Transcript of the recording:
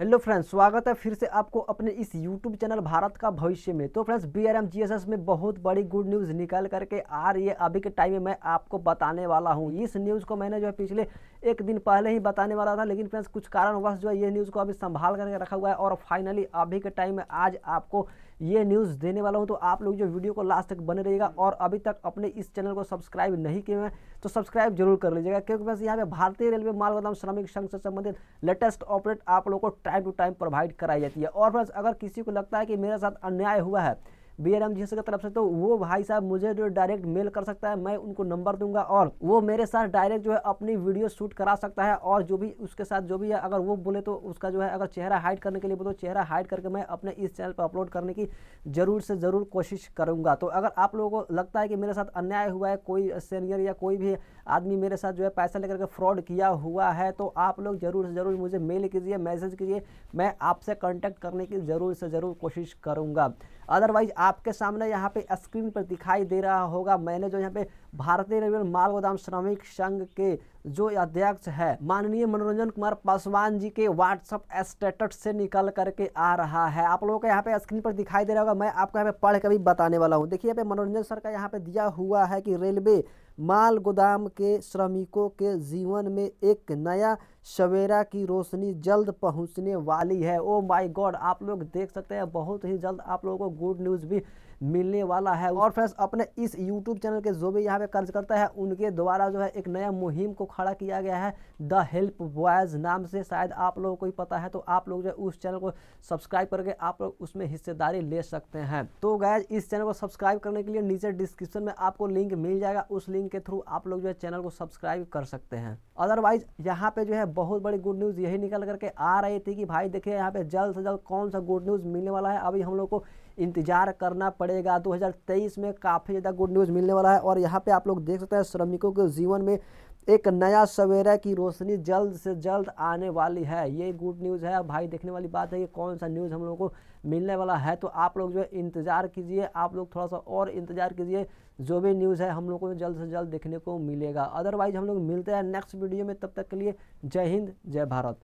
hello friends स्वागत है फिर से आपको अपने इस यूट्यूब चैनल भारत का भविष्य में तो friends B R M G S S में बहुत बड़ी गुड न्यूज़ निकल करके आ रही है अभी के टाइम में मैं आपको बताने वाला हूँ इस न्यूज़ को मैंने जो है पिछले एक दिन पहले ही बताने वाला था लेकिन फ्रेंड्स कुछ कारणवश जो है ये न्यूज़ को अभी संभाल करके रखा हुआ है और फाइनली अभी के टाइम में आज आपको ये न्यूज़ देने वाला हूँ तो आप लोग जो वीडियो को लास्ट तक बने रहिएगा और अभी तक अपने इस चैनल को सब्सक्राइब नहीं किए हैं तो सब्सक्राइब जरूर कर लीजिएगा क्योंकि बस यहाँ पे भारतीय रेलवे माल गोदाम श्रमिक संघ से संबंधित लेटेस्ट अपडेट आप लोगों को टाइम टू टाइम प्रोवाइड कराई जाती है और बस अगर किसी को लगता है कि मेरे साथ अन्याय हुआ है बी आर जी की तरफ से तो वो भाई साहब मुझे जो डायरेक्ट मेल कर सकता है मैं उनको नंबर दूंगा और वो मेरे साथ डायरेक्ट जो है अपनी वीडियो शूट करा सकता है और जो भी उसके साथ जो भी है अगर वो बोले तो उसका जो है अगर चेहरा हाइड करने के लिए बोलो तो चेहरा हाइड करके मैं अपने इस चैनल पर अपलोड करने की ज़रूर से ज़रूर कोशिश करूँगा तो अगर आप लोगों को लगता है कि मेरे साथ अन्याय हुआ है कोई सीनियर या कोई भी आदमी मेरे साथ जो है पैसा लेकर के फ्रॉड किया हुआ है तो आप लोग ज़रूर से ज़रूर मुझे मेल कीजिए मैसेज कीजिए मैं आपसे कॉन्टैक्ट करने की ज़रूर से ज़रूर कोशिश करूँगा अदरवाइज आपके सामने यहाँ पे स्क्रीन पर दिखाई दे रहा होगा मैंने जो यहाँ पे भारतीय रेलवे माल गोदाम श्रमिक संघ के जो अध्यक्ष है माननीय मनोरंजन कुमार पासवान जी के व्हाट्सअप स्टेटस से निकल करके आ रहा है आप लोगों को यहाँ पे स्क्रीन पर दिखाई दे रहा होगा मैं आपको यहाँ पे पढ़ के भी बताने वाला हूँ देखिए यहाँ पे मनोरंजन सर का यहाँ पे दिया हुआ है कि रेलवे माल गोदाम के श्रमिकों के जीवन में एक नया सवेरा की रोशनी जल्द पहुंचने वाली है ओ माय गॉड आप लोग देख सकते हैं बहुत ही जल्द आप लोगों को गुड न्यूज़ भी मिलने वाला है और फ्रेंड्स अपने इस यूट्यूब चैनल के जो भी यहाँ पे कर्ज करता है उनके द्वारा जो है एक नया मुहिम को खड़ा किया गया है द हेल्प बॉयज़ नाम से शायद आप लोगों को ही पता है तो आप लोग जो है उस चैनल को सब्सक्राइब करके आप लोग उसमें हिस्सेदारी ले सकते हैं तो गैज इस चैनल को सब्सक्राइब करने के लिए नीचे डिस्क्रिप्शन में आपको लिंक मिल जाएगा उस लिंक के थ्रू आप लोग जो है चैनल को सब्सक्राइब कर सकते हैं अदरवाइज यहाँ पे जो है बहुत बड़ी गुड न्यूज़ यही निकल करके आ रही थी कि भाई देखिए यहाँ पे जल्द से जल्द कौन सा गुड न्यूज़ मिलने वाला है अभी हम लोग को इंतजार करना पड़ेगा 2023 में काफ़ी ज़्यादा गुड न्यूज़ मिलने वाला है और यहाँ पे आप लोग देख सकते हैं श्रमिकों के जीवन में एक नया सवेरा की रोशनी जल्द से जल्द आने वाली है ये गुड न्यूज़ है भाई देखने वाली बात है कि कौन सा न्यूज़ हम लोगों को मिलने वाला है तो आप लोग जो है इंतज़ार कीजिए आप लोग थोड़ा सा और इंतज़ार कीजिए जो भी न्यूज़ है हम लोगों को जल्द से जल्द देखने को मिलेगा अदरवाइज हम लोग मिलते हैं नेक्स्ट वीडियो में तब तक के लिए जय हिंद जय भारत